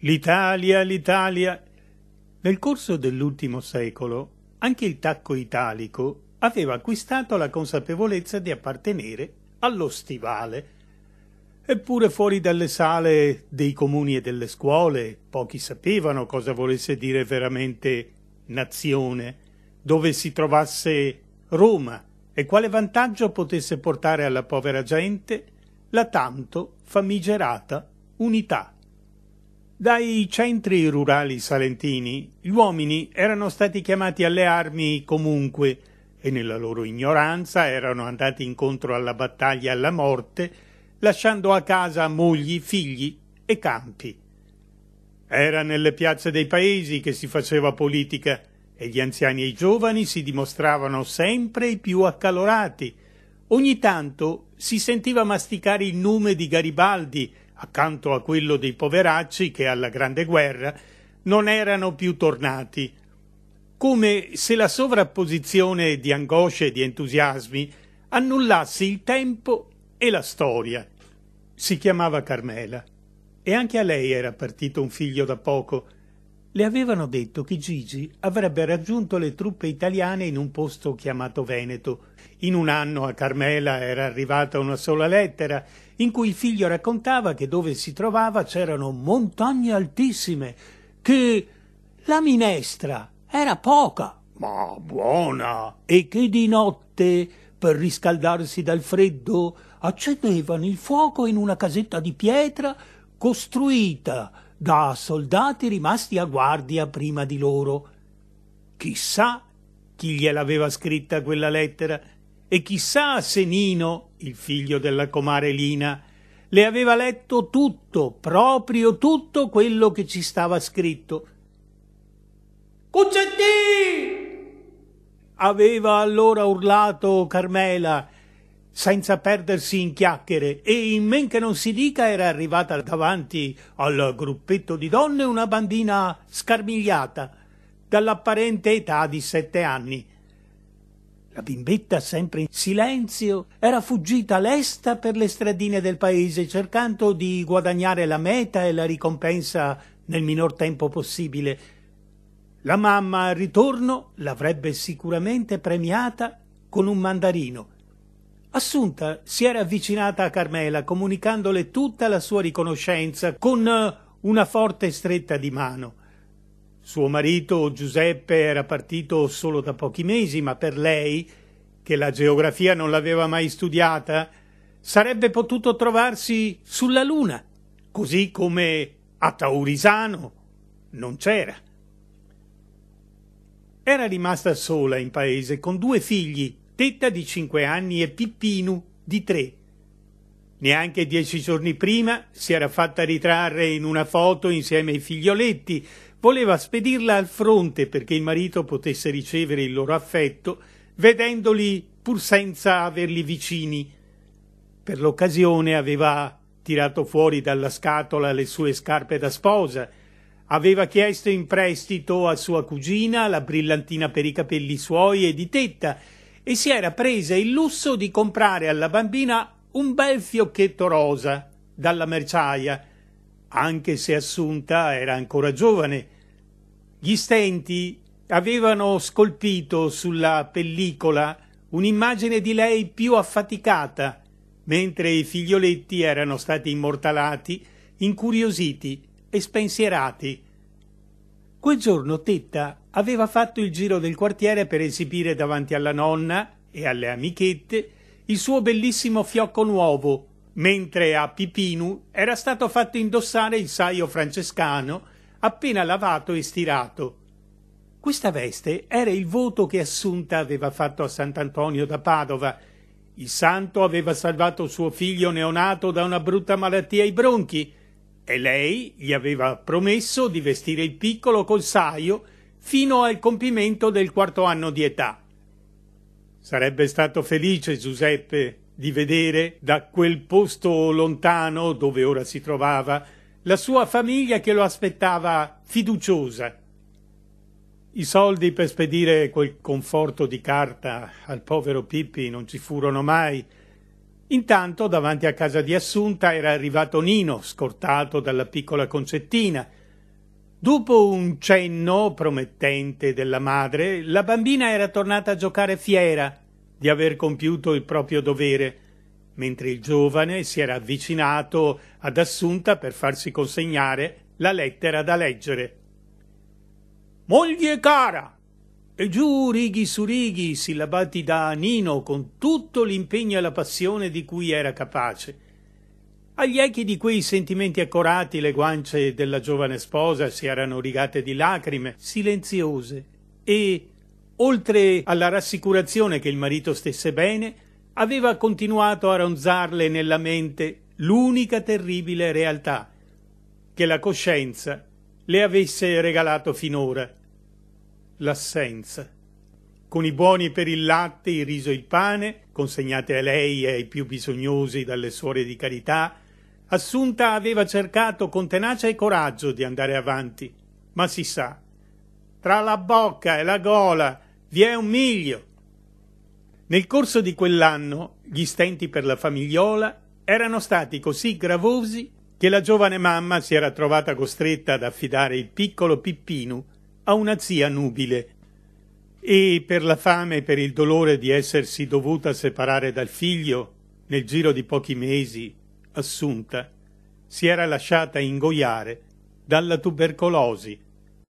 L'Italia, l'Italia. Nel corso dell'ultimo secolo anche il tacco italico aveva acquistato la consapevolezza di appartenere allo stivale. Eppure fuori dalle sale dei comuni e delle scuole pochi sapevano cosa volesse dire veramente nazione, dove si trovasse Roma e quale vantaggio potesse portare alla povera gente la tanto famigerata unità. Dai centri rurali salentini gli uomini erano stati chiamati alle armi comunque e nella loro ignoranza erano andati incontro alla battaglia e alla morte, lasciando a casa mogli, figli e campi. Era nelle piazze dei paesi che si faceva politica e gli anziani e i giovani si dimostravano sempre i più accalorati. Ogni tanto si sentiva masticare il nome di Garibaldi accanto a quello dei poveracci che alla Grande Guerra non erano più tornati, come se la sovrapposizione di angosce e di entusiasmi annullasse il tempo e la storia. Si chiamava Carmela e anche a lei era partito un figlio da poco, le avevano detto che Gigi avrebbe raggiunto le truppe italiane in un posto chiamato Veneto. In un anno a Carmela era arrivata una sola lettera, in cui il figlio raccontava che dove si trovava c'erano montagne altissime, che la minestra era poca, ma buona, e che di notte, per riscaldarsi dal freddo, accendevano il fuoco in una casetta di pietra costruita da soldati rimasti a guardia prima di loro. Chissà chi gliel'aveva scritta quella lettera e chissà se Nino, il figlio della comare Lina, le aveva letto tutto, proprio tutto quello che ci stava scritto. Cucetti! Aveva allora urlato Carmela senza perdersi in chiacchiere e in men che non si dica era arrivata davanti al gruppetto di donne una bambina scarmigliata, dall'apparente età di sette anni. La bimbetta, sempre in silenzio, era fuggita lesta per le stradine del paese, cercando di guadagnare la meta e la ricompensa nel minor tempo possibile. La mamma al ritorno l'avrebbe sicuramente premiata con un mandarino Assunta si era avvicinata a Carmela comunicandole tutta la sua riconoscenza con eh, una forte stretta di mano. Suo marito Giuseppe era partito solo da pochi mesi, ma per lei, che la geografia non l'aveva mai studiata, sarebbe potuto trovarsi sulla Luna, così come a Taurisano non c'era. Era rimasta sola in paese con due figli Tetta di cinque anni e Pippinu di tre. Neanche dieci giorni prima si era fatta ritrarre in una foto insieme ai figlioletti, voleva spedirla al fronte perché il marito potesse ricevere il loro affetto, vedendoli pur senza averli vicini. Per l'occasione aveva tirato fuori dalla scatola le sue scarpe da sposa, aveva chiesto in prestito a sua cugina la brillantina per i capelli suoi e di tetta, e si era presa il lusso di comprare alla bambina un bel fiocchetto rosa dalla merciaia, anche se Assunta era ancora giovane. Gli stenti avevano scolpito sulla pellicola un'immagine di lei più affaticata, mentre i figlioletti erano stati immortalati, incuriositi e spensierati Quel giorno Tetta aveva fatto il giro del quartiere per esibire davanti alla nonna e alle amichette il suo bellissimo fiocco nuovo, mentre a Pipinu era stato fatto indossare il saio francescano appena lavato e stirato. Questa veste era il voto che Assunta aveva fatto a Sant'Antonio da Padova. Il santo aveva salvato suo figlio neonato da una brutta malattia ai bronchi e lei gli aveva promesso di vestire il piccolo col saio fino al compimento del quarto anno di età. Sarebbe stato felice Giuseppe di vedere da quel posto lontano dove ora si trovava la sua famiglia che lo aspettava fiduciosa. I soldi per spedire quel conforto di carta al povero Pippi non ci furono mai Intanto, davanti a casa di Assunta era arrivato Nino, scortato dalla piccola concettina. Dopo un cenno promettente della madre, la bambina era tornata a giocare fiera di aver compiuto il proprio dovere, mentre il giovane si era avvicinato ad Assunta per farsi consegnare la lettera da leggere. Moglie cara, e giù righi su righi, sillabati da Nino con tutto l'impegno e la passione di cui era capace. Agli echi di quei sentimenti accorati le guance della giovane sposa si erano rigate di lacrime silenziose e, oltre alla rassicurazione che il marito stesse bene, aveva continuato a ronzarle nella mente l'unica terribile realtà che la coscienza le avesse regalato finora l'assenza. Con i buoni per il latte, il riso e il pane, consegnati a lei e ai più bisognosi dalle suore di carità, Assunta aveva cercato con tenacia e coraggio di andare avanti, ma si sa, tra la bocca e la gola vi è un miglio. Nel corso di quell'anno gli stenti per la famigliola erano stati così gravosi che la giovane mamma si era trovata costretta ad affidare il piccolo Pippino a una zia nubile e per la fame e per il dolore di essersi dovuta separare dal figlio nel giro di pochi mesi, assunta, si era lasciata ingoiare dalla tubercolosi